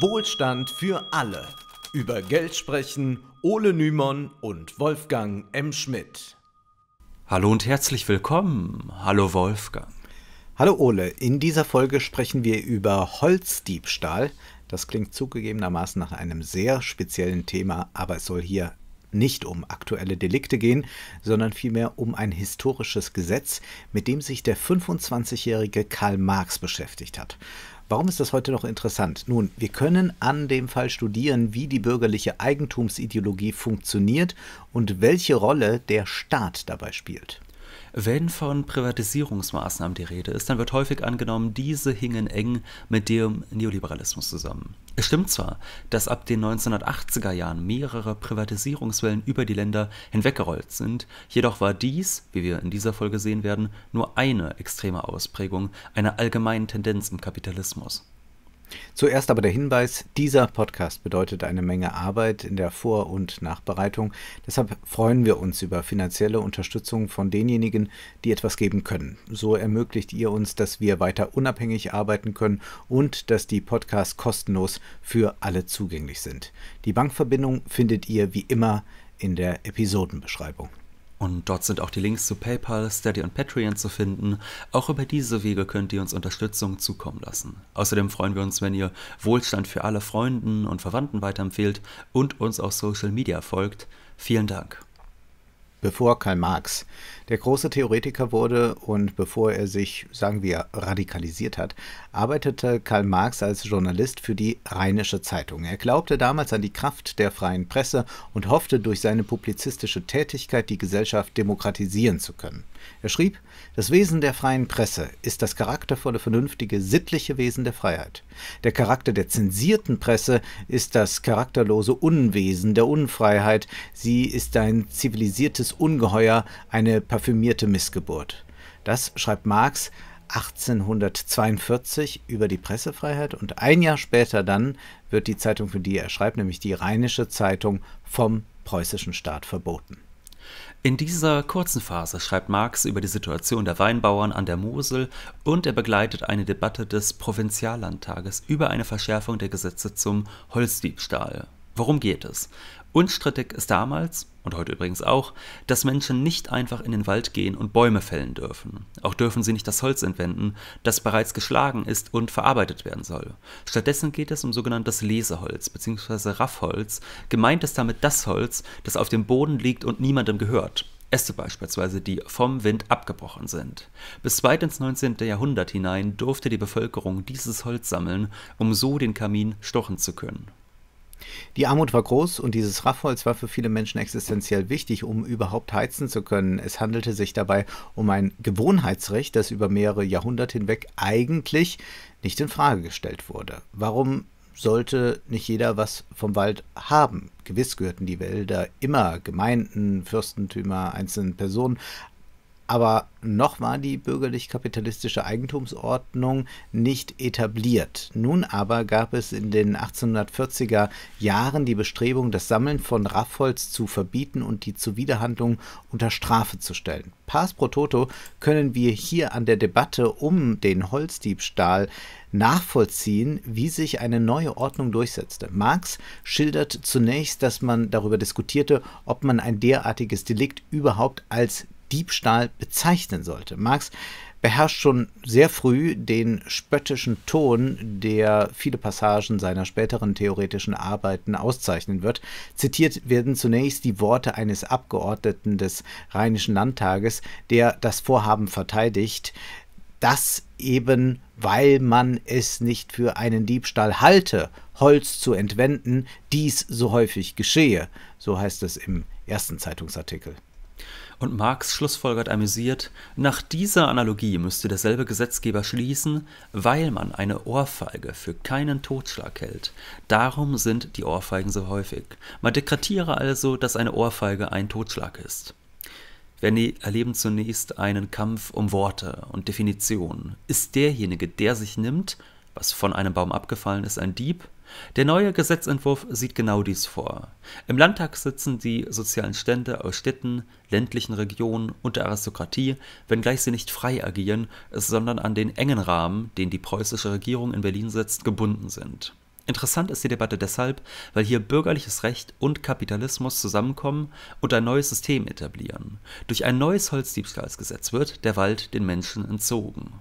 Wohlstand für alle. Über Geld sprechen Ole Nymon und Wolfgang M. Schmidt. Hallo und herzlich willkommen. Hallo Wolfgang. Hallo Ole, in dieser Folge sprechen wir über Holzdiebstahl. Das klingt zugegebenermaßen nach einem sehr speziellen Thema, aber es soll hier nicht um aktuelle Delikte gehen, sondern vielmehr um ein historisches Gesetz, mit dem sich der 25-jährige Karl Marx beschäftigt hat. Warum ist das heute noch interessant? Nun, wir können an dem Fall studieren, wie die bürgerliche Eigentumsideologie funktioniert und welche Rolle der Staat dabei spielt. Wenn von Privatisierungsmaßnahmen die Rede ist, dann wird häufig angenommen, diese hingen eng mit dem Neoliberalismus zusammen. Es stimmt zwar, dass ab den 1980er Jahren mehrere Privatisierungswellen über die Länder hinweggerollt sind, jedoch war dies, wie wir in dieser Folge sehen werden, nur eine extreme Ausprägung einer allgemeinen Tendenz im Kapitalismus. Zuerst aber der Hinweis, dieser Podcast bedeutet eine Menge Arbeit in der Vor- und Nachbereitung. Deshalb freuen wir uns über finanzielle Unterstützung von denjenigen, die etwas geben können. So ermöglicht ihr uns, dass wir weiter unabhängig arbeiten können und dass die Podcasts kostenlos für alle zugänglich sind. Die Bankverbindung findet ihr wie immer in der Episodenbeschreibung. Und dort sind auch die Links zu PayPal, Steady und Patreon zu finden. Auch über diese Wege könnt ihr uns Unterstützung zukommen lassen. Außerdem freuen wir uns, wenn ihr Wohlstand für alle Freunden und Verwandten weiterempfehlt und uns auf Social Media folgt. Vielen Dank bevor Karl Marx der große Theoretiker wurde und bevor er sich, sagen wir, radikalisiert hat, arbeitete Karl Marx als Journalist für die Rheinische Zeitung. Er glaubte damals an die Kraft der freien Presse und hoffte durch seine publizistische Tätigkeit die Gesellschaft demokratisieren zu können. Er schrieb, das Wesen der freien Presse ist das charaktervolle, vernünftige, sittliche Wesen der Freiheit. Der Charakter der zensierten Presse ist das charakterlose Unwesen der Unfreiheit. Sie ist ein zivilisiertes Ungeheuer, eine parfümierte Missgeburt. Das schreibt Marx 1842 über die Pressefreiheit und ein Jahr später dann wird die Zeitung, für die er schreibt, nämlich die Rheinische Zeitung, vom preußischen Staat verboten. In dieser kurzen Phase schreibt Marx über die Situation der Weinbauern an der Mosel und er begleitet eine Debatte des Provinziallandtages über eine Verschärfung der Gesetze zum Holzdiebstahl. Worum geht es? Unstrittig ist damals, und heute übrigens auch, dass Menschen nicht einfach in den Wald gehen und Bäume fällen dürfen. Auch dürfen sie nicht das Holz entwenden, das bereits geschlagen ist und verarbeitet werden soll. Stattdessen geht es um sogenanntes Leseholz bzw. Raffholz. Gemeint ist damit das Holz, das auf dem Boden liegt und niemandem gehört. Äste beispielsweise, die vom Wind abgebrochen sind. Bis weit ins 19. Jahrhundert hinein durfte die Bevölkerung dieses Holz sammeln, um so den Kamin stochen zu können. Die Armut war groß und dieses Raffholz war für viele Menschen existenziell wichtig, um überhaupt heizen zu können. Es handelte sich dabei um ein Gewohnheitsrecht, das über mehrere Jahrhunderte hinweg eigentlich nicht in Frage gestellt wurde. Warum sollte nicht jeder was vom Wald haben. Gewiss gehörten die Wälder immer Gemeinden, Fürstentümer, einzelnen Personen, aber noch war die bürgerlich-kapitalistische Eigentumsordnung nicht etabliert. Nun aber gab es in den 1840er Jahren die Bestrebung, das Sammeln von Raffholz zu verbieten und die Zuwiderhandlung unter Strafe zu stellen. Pars pro toto können wir hier an der Debatte um den Holzdiebstahl nachvollziehen, wie sich eine neue Ordnung durchsetzte. Marx schildert zunächst, dass man darüber diskutierte, ob man ein derartiges Delikt überhaupt als Diebstahl bezeichnen sollte. Marx beherrscht schon sehr früh den spöttischen Ton, der viele Passagen seiner späteren theoretischen Arbeiten auszeichnen wird. Zitiert werden zunächst die Worte eines Abgeordneten des Rheinischen Landtages, der das Vorhaben verteidigt, dass eben, weil man es nicht für einen Diebstahl halte, Holz zu entwenden, dies so häufig geschehe. So heißt es im ersten Zeitungsartikel. Und Marx schlussfolgert amüsiert, nach dieser Analogie müsste derselbe Gesetzgeber schließen, weil man eine Ohrfeige für keinen Totschlag hält. Darum sind die Ohrfeigen so häufig. Man dekretiere also, dass eine Ohrfeige ein Totschlag ist. Wir erleben zunächst einen Kampf um Worte und Definitionen. Ist derjenige, der sich nimmt, was von einem Baum abgefallen ist, ein Dieb. Der neue Gesetzentwurf sieht genau dies vor. Im Landtag sitzen die sozialen Stände aus Städten, ländlichen Regionen und der Aristokratie, wenngleich sie nicht frei agieren, sondern an den engen Rahmen, den die preußische Regierung in Berlin setzt, gebunden sind. Interessant ist die Debatte deshalb, weil hier bürgerliches Recht und Kapitalismus zusammenkommen und ein neues System etablieren. Durch ein neues Holzdiebstahlsgesetz wird der Wald den Menschen entzogen.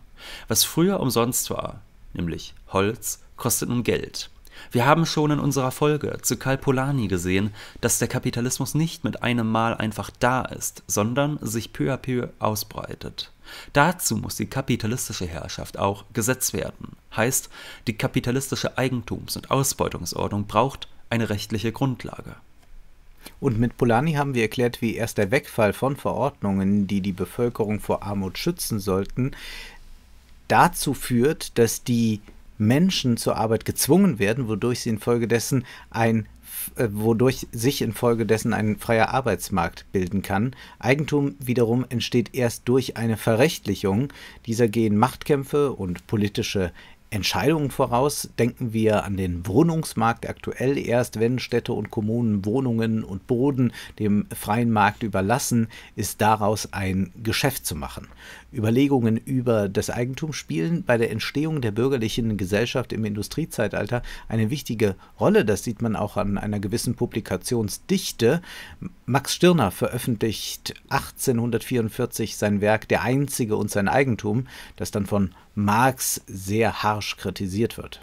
Was früher umsonst war, nämlich Holz, kostet nun Geld. Wir haben schon in unserer Folge zu Kalpolani gesehen, dass der Kapitalismus nicht mit einem Mal einfach da ist, sondern sich peu à peu ausbreitet. Dazu muss die kapitalistische Herrschaft auch Gesetz werden. Heißt, die kapitalistische Eigentums- und Ausbeutungsordnung braucht eine rechtliche Grundlage. Und mit Polani haben wir erklärt, wie erst der Wegfall von Verordnungen, die die Bevölkerung vor Armut schützen sollten, dazu führt, dass die Menschen zur Arbeit gezwungen werden, wodurch sie infolgedessen ein äh, wodurch sich infolgedessen ein freier Arbeitsmarkt bilden kann. Eigentum wiederum entsteht erst durch eine Verrechtlichung. Dieser gehen Machtkämpfe und politische Entscheidungen voraus? Denken wir an den Wohnungsmarkt aktuell erst, wenn Städte und Kommunen Wohnungen und Boden dem freien Markt überlassen, ist daraus ein Geschäft zu machen. Überlegungen über das Eigentum spielen bei der Entstehung der bürgerlichen Gesellschaft im Industriezeitalter eine wichtige Rolle. Das sieht man auch an einer gewissen Publikationsdichte. Max Stirner veröffentlicht 1844 sein Werk Der Einzige und sein Eigentum, das dann von Marx sehr harsch kritisiert wird.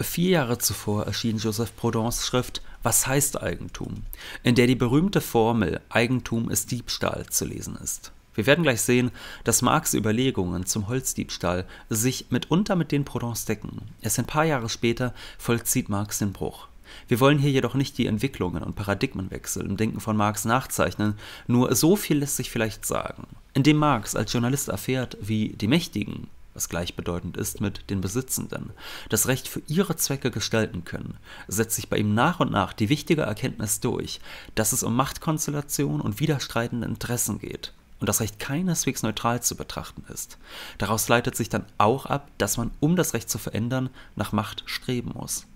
Vier Jahre zuvor erschien Joseph Proudhons Schrift Was heißt Eigentum, in der die berühmte Formel Eigentum ist Diebstahl zu lesen ist. Wir werden gleich sehen, dass Marx Überlegungen zum Holzdiebstahl sich mitunter mit den Proudhons decken. Erst ein paar Jahre später vollzieht Marx den Bruch. Wir wollen hier jedoch nicht die Entwicklungen und Paradigmenwechsel im Denken von Marx nachzeichnen, nur so viel lässt sich vielleicht sagen. Indem Marx als Journalist erfährt, wie die Mächtigen was gleichbedeutend ist mit den Besitzenden, das Recht für ihre Zwecke gestalten können, setzt sich bei ihm nach und nach die wichtige Erkenntnis durch, dass es um Machtkonstellationen und widerstreitende Interessen geht und das Recht keineswegs neutral zu betrachten ist. Daraus leitet sich dann auch ab, dass man, um das Recht zu verändern, nach Macht streben muss.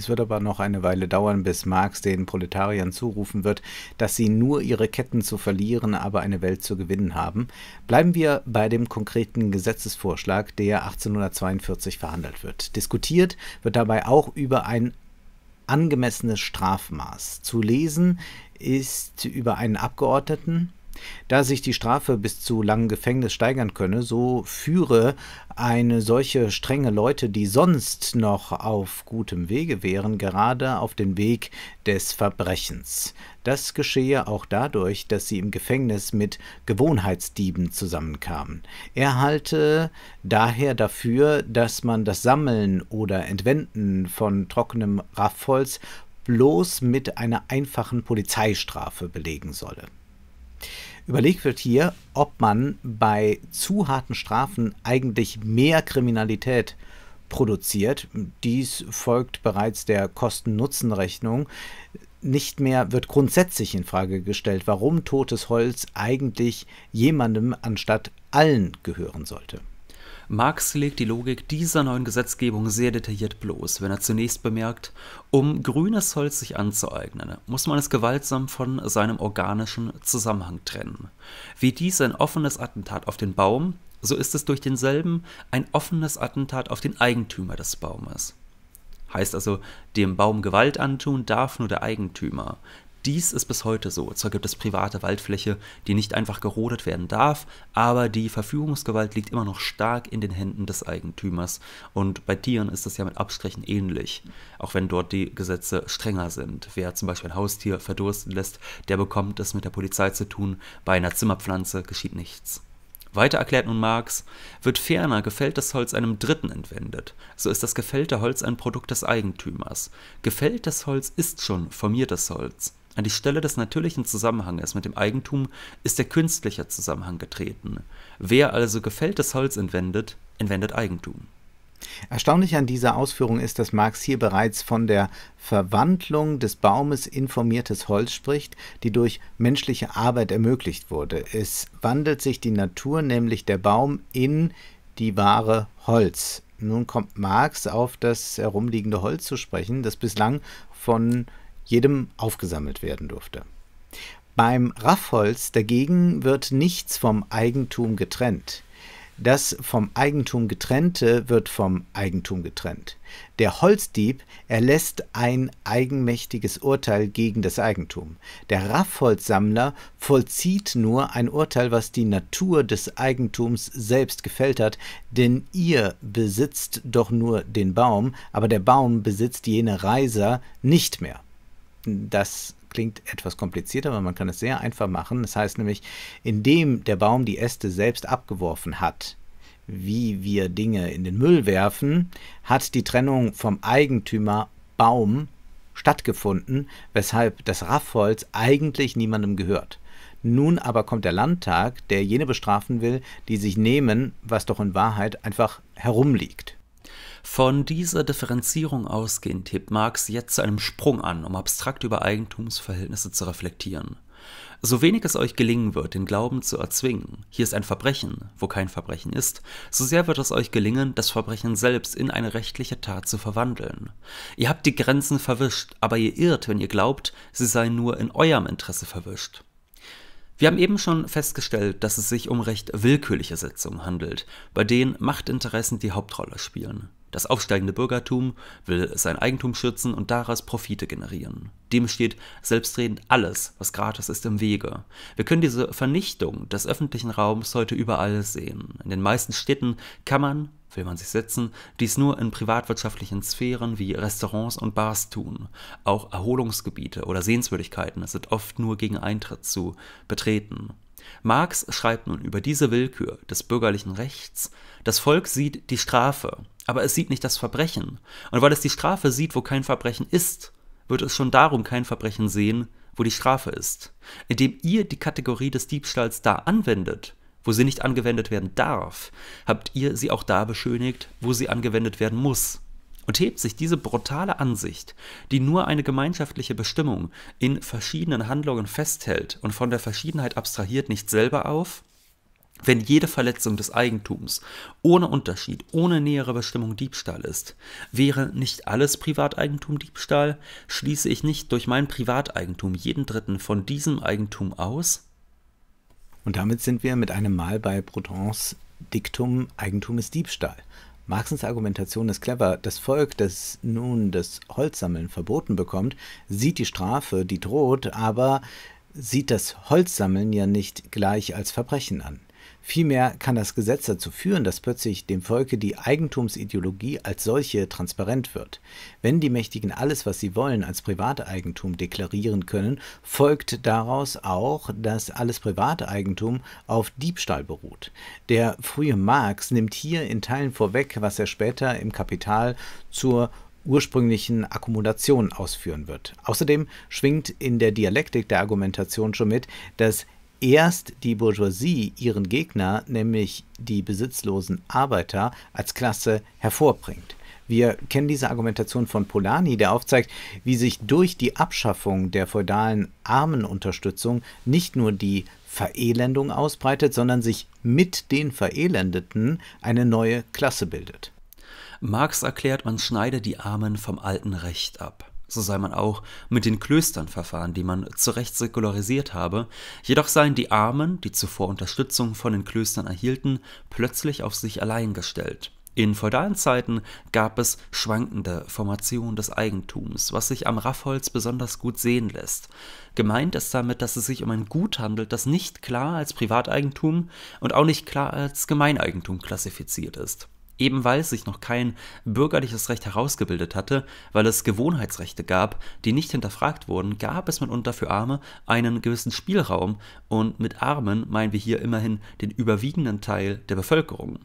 Es wird aber noch eine Weile dauern, bis Marx den Proletariern zurufen wird, dass sie nur ihre Ketten zu verlieren, aber eine Welt zu gewinnen haben. Bleiben wir bei dem konkreten Gesetzesvorschlag, der 1842 verhandelt wird. Diskutiert wird dabei auch über ein angemessenes Strafmaß. Zu lesen ist über einen Abgeordneten, da sich die Strafe bis zu langem Gefängnis steigern könne, so führe eine solche strenge Leute, die sonst noch auf gutem Wege wären, gerade auf den Weg des Verbrechens. Das geschehe auch dadurch, dass sie im Gefängnis mit Gewohnheitsdieben zusammenkamen. Er halte daher dafür, dass man das Sammeln oder Entwenden von trockenem Raffholz bloß mit einer einfachen Polizeistrafe belegen solle. Überlegt wird hier, ob man bei zu harten Strafen eigentlich mehr Kriminalität produziert. Dies folgt bereits der Kosten-Nutzen-Rechnung. Nicht mehr wird grundsätzlich in Frage gestellt, warum totes Holz eigentlich jemandem anstatt allen gehören sollte. Marx legt die Logik dieser neuen Gesetzgebung sehr detailliert bloß, wenn er zunächst bemerkt, um grünes Holz sich anzueignen, muss man es gewaltsam von seinem organischen Zusammenhang trennen. Wie dies ein offenes Attentat auf den Baum, so ist es durch denselben ein offenes Attentat auf den Eigentümer des Baumes. Heißt also, dem Baum Gewalt antun darf nur der Eigentümer. Dies ist bis heute so. Zwar gibt es private Waldfläche, die nicht einfach gerodet werden darf, aber die Verfügungsgewalt liegt immer noch stark in den Händen des Eigentümers. Und bei Tieren ist das ja mit Abstrichen ähnlich, auch wenn dort die Gesetze strenger sind. Wer zum Beispiel ein Haustier verdursten lässt, der bekommt es mit der Polizei zu tun. Bei einer Zimmerpflanze geschieht nichts. Weiter erklärt nun Marx, wird ferner gefälltes Holz einem Dritten entwendet, so ist das gefällte Holz ein Produkt des Eigentümers. Gefälltes Holz ist schon formiertes Holz. An die Stelle des natürlichen Zusammenhanges mit dem Eigentum ist der künstliche Zusammenhang getreten. Wer also gefälltes Holz entwendet, entwendet Eigentum. Erstaunlich an dieser Ausführung ist, dass Marx hier bereits von der Verwandlung des Baumes informiertes Holz spricht, die durch menschliche Arbeit ermöglicht wurde. Es wandelt sich die Natur, nämlich der Baum, in die wahre Holz. Nun kommt Marx auf das herumliegende Holz zu sprechen, das bislang von jedem aufgesammelt werden durfte. Beim Raffholz dagegen wird nichts vom Eigentum getrennt. Das vom Eigentum getrennte wird vom Eigentum getrennt. Der Holzdieb erlässt ein eigenmächtiges Urteil gegen das Eigentum. Der Raffholzsammler vollzieht nur ein Urteil, was die Natur des Eigentums selbst gefällt hat, denn ihr besitzt doch nur den Baum, aber der Baum besitzt jene Reiser nicht mehr. Das klingt etwas komplizierter, aber man kann es sehr einfach machen. Das heißt nämlich, indem der Baum die Äste selbst abgeworfen hat, wie wir Dinge in den Müll werfen, hat die Trennung vom Eigentümer Baum stattgefunden, weshalb das Raffholz eigentlich niemandem gehört. Nun aber kommt der Landtag, der jene bestrafen will, die sich nehmen, was doch in Wahrheit einfach herumliegt. Von dieser Differenzierung ausgehend hebt Marx jetzt zu einem Sprung an, um abstrakt über Eigentumsverhältnisse zu reflektieren. So wenig es euch gelingen wird, den Glauben zu erzwingen, hier ist ein Verbrechen, wo kein Verbrechen ist, so sehr wird es euch gelingen, das Verbrechen selbst in eine rechtliche Tat zu verwandeln. Ihr habt die Grenzen verwischt, aber ihr irrt, wenn ihr glaubt, sie seien nur in eurem Interesse verwischt. Wir haben eben schon festgestellt, dass es sich um recht willkürliche Setzungen handelt, bei denen Machtinteressen die Hauptrolle spielen. Das aufsteigende Bürgertum will sein Eigentum schützen und daraus Profite generieren. Dem steht selbstredend alles, was gratis ist, im Wege. Wir können diese Vernichtung des öffentlichen Raums heute überall sehen. In den meisten Städten kann man, will man sich setzen, dies nur in privatwirtschaftlichen Sphären wie Restaurants und Bars tun. Auch Erholungsgebiete oder Sehenswürdigkeiten sind oft nur gegen Eintritt zu betreten. Marx schreibt nun über diese Willkür des bürgerlichen Rechts, das Volk sieht die Strafe, aber es sieht nicht das Verbrechen, und weil es die Strafe sieht, wo kein Verbrechen ist, wird es schon darum kein Verbrechen sehen, wo die Strafe ist. Indem ihr die Kategorie des Diebstahls da anwendet, wo sie nicht angewendet werden darf, habt ihr sie auch da beschönigt, wo sie angewendet werden muss und hebt sich diese brutale Ansicht, die nur eine gemeinschaftliche Bestimmung in verschiedenen Handlungen festhält und von der Verschiedenheit abstrahiert, nicht selber auf, wenn jede Verletzung des Eigentums ohne Unterschied, ohne nähere Bestimmung Diebstahl ist, wäre nicht alles Privateigentum Diebstahl, schließe ich nicht durch mein Privateigentum jeden Dritten von diesem Eigentum aus? Und damit sind wir mit einem Mal bei Bretons Diktum Eigentum ist Diebstahl. Marxens Argumentation ist clever. Das Volk, das nun das Holzsammeln verboten bekommt, sieht die Strafe, die droht, aber sieht das Holzsammeln ja nicht gleich als Verbrechen an. Vielmehr kann das Gesetz dazu führen, dass plötzlich dem Volke die Eigentumsideologie als solche transparent wird. Wenn die Mächtigen alles, was sie wollen, als Privateigentum deklarieren können, folgt daraus auch, dass alles Privateigentum auf Diebstahl beruht. Der frühe Marx nimmt hier in Teilen vorweg, was er später im Kapital zur ursprünglichen Akkumulation ausführen wird. Außerdem schwingt in der Dialektik der Argumentation schon mit, dass erst die Bourgeoisie ihren Gegner, nämlich die besitzlosen Arbeiter, als Klasse hervorbringt. Wir kennen diese Argumentation von Polanyi, der aufzeigt, wie sich durch die Abschaffung der feudalen Armenunterstützung nicht nur die Verelendung ausbreitet, sondern sich mit den Verelendeten eine neue Klasse bildet. Marx erklärt, man schneide die Armen vom alten Recht ab. So sei man auch mit den Klöstern verfahren, die man zu Recht säkularisiert habe, jedoch seien die Armen, die zuvor Unterstützung von den Klöstern erhielten, plötzlich auf sich allein gestellt. In feudalen Zeiten gab es schwankende Formationen des Eigentums, was sich am Raffholz besonders gut sehen lässt. Gemeint ist damit, dass es sich um ein Gut handelt, das nicht klar als Privateigentum und auch nicht klar als Gemeineigentum klassifiziert ist eben weil sich noch kein bürgerliches Recht herausgebildet hatte, weil es Gewohnheitsrechte gab, die nicht hinterfragt wurden, gab es mitunter für Arme einen gewissen Spielraum und mit Armen meinen wir hier immerhin den überwiegenden Teil der Bevölkerung.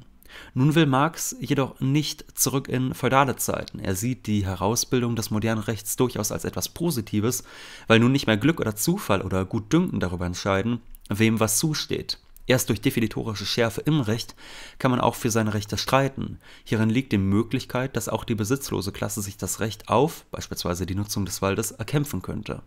Nun will Marx jedoch nicht zurück in feudale Zeiten. Er sieht die Herausbildung des modernen Rechts durchaus als etwas Positives, weil nun nicht mehr Glück oder Zufall oder Gutdünken darüber entscheiden, wem was zusteht. Erst durch definitorische Schärfe im Recht kann man auch für seine Rechte streiten. Hierin liegt die Möglichkeit, dass auch die besitzlose Klasse sich das Recht auf, beispielsweise die Nutzung des Waldes, erkämpfen könnte.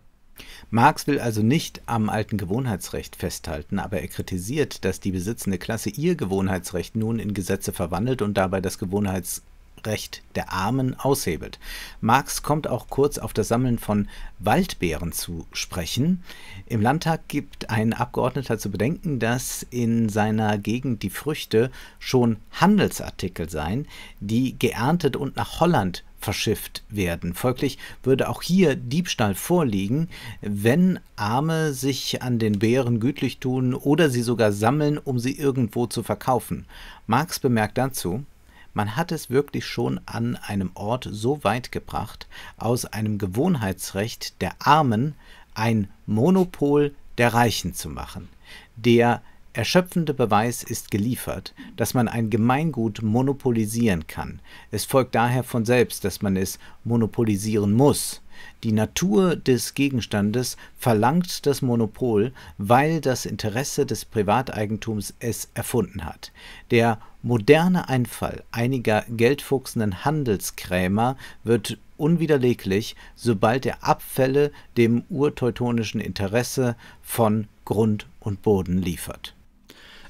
Marx will also nicht am alten Gewohnheitsrecht festhalten, aber er kritisiert, dass die besitzende Klasse ihr Gewohnheitsrecht nun in Gesetze verwandelt und dabei das Gewohnheits Recht der Armen aushebelt. Marx kommt auch kurz auf das Sammeln von Waldbeeren zu sprechen. Im Landtag gibt ein Abgeordneter zu bedenken, dass in seiner Gegend die Früchte schon Handelsartikel seien, die geerntet und nach Holland verschifft werden. Folglich würde auch hier Diebstahl vorliegen, wenn Arme sich an den Beeren gütlich tun oder sie sogar sammeln, um sie irgendwo zu verkaufen. Marx bemerkt dazu, man hat es wirklich schon an einem Ort so weit gebracht, aus einem Gewohnheitsrecht der Armen ein Monopol der Reichen zu machen. Der erschöpfende Beweis ist geliefert, dass man ein Gemeingut monopolisieren kann. Es folgt daher von selbst, dass man es monopolisieren muss. Die Natur des Gegenstandes verlangt das Monopol, weil das Interesse des Privateigentums es erfunden hat. Der moderne Einfall einiger geldfuchsenden Handelskrämer wird unwiderleglich, sobald er Abfälle dem urteutonischen Interesse von Grund und Boden liefert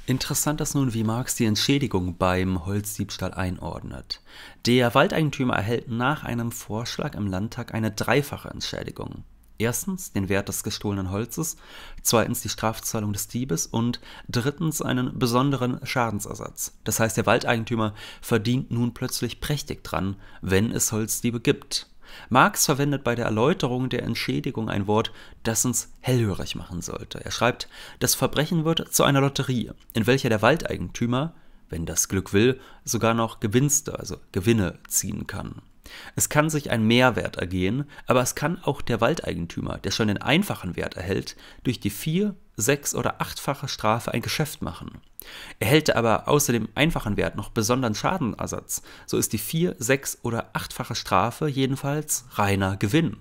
Interessant ist nun, wie Marx die Entschädigung beim Holzdiebstahl einordnet. Der Waldeigentümer erhält nach einem Vorschlag im Landtag eine dreifache Entschädigung. Erstens den Wert des gestohlenen Holzes, zweitens die Strafzahlung des Diebes und drittens einen besonderen Schadensersatz. Das heißt, der Waldeigentümer verdient nun plötzlich prächtig dran, wenn es Holzdiebe gibt. Marx verwendet bei der Erläuterung der Entschädigung ein Wort, das uns hellhörig machen sollte. Er schreibt, das Verbrechen wird zu einer Lotterie, in welcher der Waldeigentümer, wenn das Glück will, sogar noch Gewinste, also Gewinne ziehen kann. Es kann sich ein Mehrwert ergehen, aber es kann auch der Waldeigentümer, der schon den einfachen Wert erhält, durch die vier sechs- oder achtfache Strafe ein Geschäft machen. Erhält er aber außer dem einfachen Wert noch besonderen Schadenersatz, so ist die vier-, sechs- oder achtfache Strafe jedenfalls reiner Gewinn.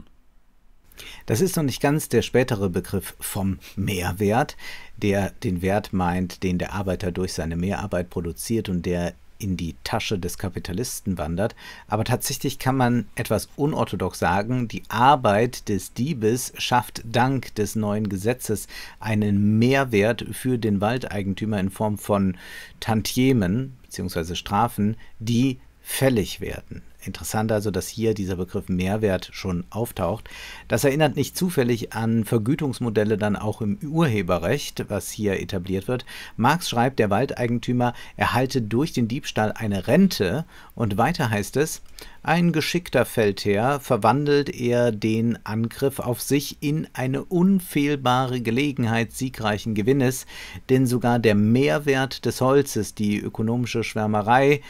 Das ist noch nicht ganz der spätere Begriff vom Mehrwert, der den Wert meint, den der Arbeiter durch seine Mehrarbeit produziert und der in die Tasche des Kapitalisten wandert. Aber tatsächlich kann man etwas unorthodox sagen, die Arbeit des Diebes schafft dank des neuen Gesetzes einen Mehrwert für den Waldeigentümer in Form von Tantiemen bzw. Strafen, die fällig werden. Interessant also, dass hier dieser Begriff Mehrwert schon auftaucht. Das erinnert nicht zufällig an Vergütungsmodelle dann auch im Urheberrecht, was hier etabliert wird. Marx schreibt, der Waldeigentümer erhalte durch den Diebstahl eine Rente und weiter heißt es, ein geschickter Feldherr verwandelt er den Angriff auf sich in eine unfehlbare Gelegenheit siegreichen Gewinnes, denn sogar der Mehrwert des Holzes, die ökonomische Schwärmerei,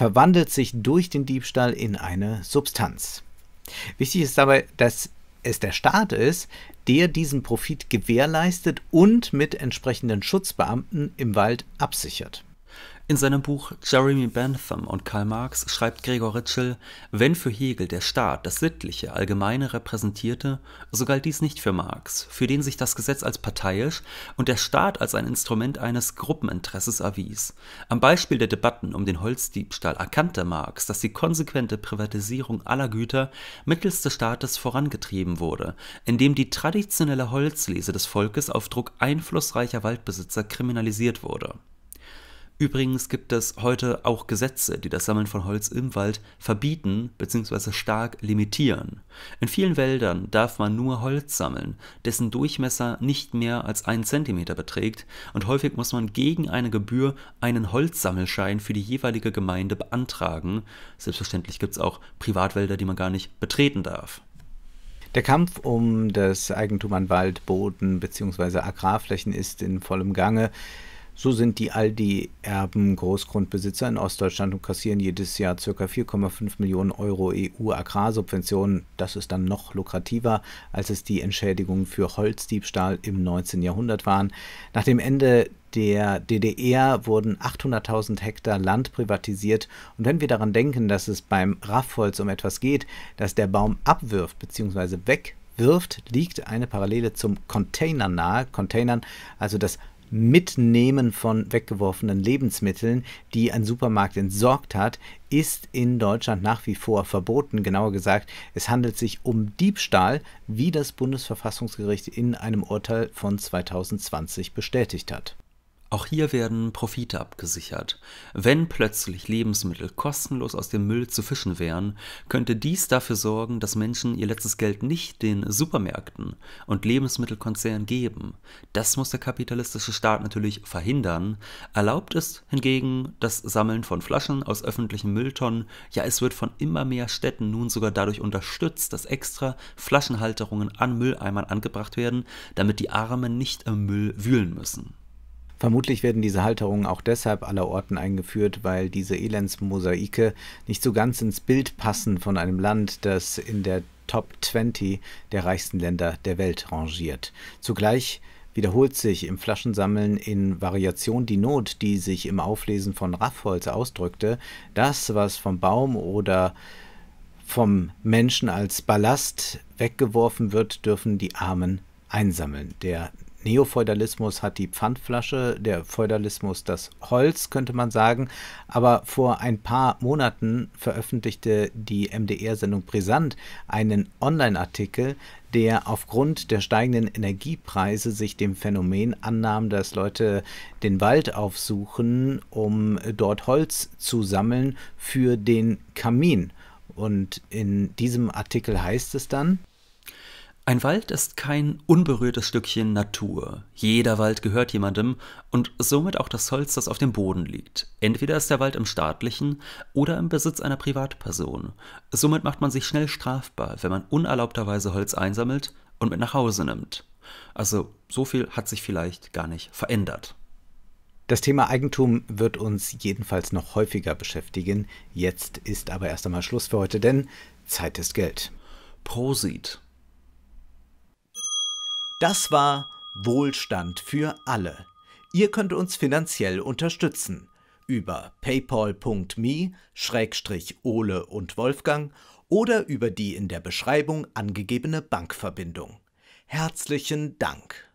verwandelt sich durch den Diebstahl in eine Substanz. Wichtig ist dabei, dass es der Staat ist, der diesen Profit gewährleistet und mit entsprechenden Schutzbeamten im Wald absichert. In seinem Buch Jeremy Bentham und Karl Marx schreibt Gregor Ritschel, wenn für Hegel der Staat das Sittliche Allgemeine repräsentierte, so galt dies nicht für Marx, für den sich das Gesetz als parteiisch und der Staat als ein Instrument eines Gruppeninteresses erwies. Am Beispiel der Debatten um den Holzdiebstahl erkannte Marx, dass die konsequente Privatisierung aller Güter mittels des Staates vorangetrieben wurde, indem die traditionelle Holzlese des Volkes auf Druck einflussreicher Waldbesitzer kriminalisiert wurde. Übrigens gibt es heute auch Gesetze, die das Sammeln von Holz im Wald verbieten bzw. stark limitieren. In vielen Wäldern darf man nur Holz sammeln, dessen Durchmesser nicht mehr als einen Zentimeter beträgt, und häufig muss man gegen eine Gebühr einen Holzsammelschein für die jeweilige Gemeinde beantragen. Selbstverständlich gibt es auch Privatwälder, die man gar nicht betreten darf. Der Kampf um das Eigentum an Wald, Boden bzw. Agrarflächen ist in vollem Gange. So sind die Aldi-Erben Großgrundbesitzer in Ostdeutschland und kassieren jedes Jahr ca. 4,5 Millionen Euro EU-Agrarsubventionen. Das ist dann noch lukrativer, als es die Entschädigungen für Holzdiebstahl im 19. Jahrhundert waren. Nach dem Ende der DDR wurden 800.000 Hektar Land privatisiert. Und wenn wir daran denken, dass es beim Raffholz um etwas geht, das der Baum abwirft bzw. wegwirft, liegt eine Parallele zum Container nahe. Containern, also das Mitnehmen von weggeworfenen Lebensmitteln, die ein Supermarkt entsorgt hat, ist in Deutschland nach wie vor verboten. Genauer gesagt, es handelt sich um Diebstahl, wie das Bundesverfassungsgericht in einem Urteil von 2020 bestätigt hat. Auch hier werden Profite abgesichert. Wenn plötzlich Lebensmittel kostenlos aus dem Müll zu fischen wären, könnte dies dafür sorgen, dass Menschen ihr letztes Geld nicht den Supermärkten und Lebensmittelkonzernen geben. Das muss der kapitalistische Staat natürlich verhindern. Erlaubt ist hingegen das Sammeln von Flaschen aus öffentlichen Mülltonnen. Ja, es wird von immer mehr Städten nun sogar dadurch unterstützt, dass extra Flaschenhalterungen an Mülleimern angebracht werden, damit die Armen nicht im Müll wühlen müssen. Vermutlich werden diese Halterungen auch deshalb allerorten eingeführt, weil diese Elendsmosaike nicht so ganz ins Bild passen von einem Land, das in der Top 20 der reichsten Länder der Welt rangiert. Zugleich wiederholt sich im Flaschensammeln in Variation die Not, die sich im Auflesen von Raffholz ausdrückte. Das, was vom Baum oder vom Menschen als Ballast weggeworfen wird, dürfen die Armen einsammeln. Der Neofeudalismus hat die Pfandflasche, der Feudalismus das Holz, könnte man sagen. Aber vor ein paar Monaten veröffentlichte die MDR-Sendung Brisant einen Online-Artikel, der aufgrund der steigenden Energiepreise sich dem Phänomen annahm, dass Leute den Wald aufsuchen, um dort Holz zu sammeln für den Kamin. Und in diesem Artikel heißt es dann, ein Wald ist kein unberührtes Stückchen Natur. Jeder Wald gehört jemandem und somit auch das Holz, das auf dem Boden liegt. Entweder ist der Wald im staatlichen oder im Besitz einer Privatperson. Somit macht man sich schnell strafbar, wenn man unerlaubterweise Holz einsammelt und mit nach Hause nimmt. Also so viel hat sich vielleicht gar nicht verändert. Das Thema Eigentum wird uns jedenfalls noch häufiger beschäftigen. Jetzt ist aber erst einmal Schluss für heute, denn Zeit ist Geld. Prosit. Das war Wohlstand für alle. Ihr könnt uns finanziell unterstützen über paypal.me-ole und Wolfgang oder über die in der Beschreibung angegebene Bankverbindung. Herzlichen Dank!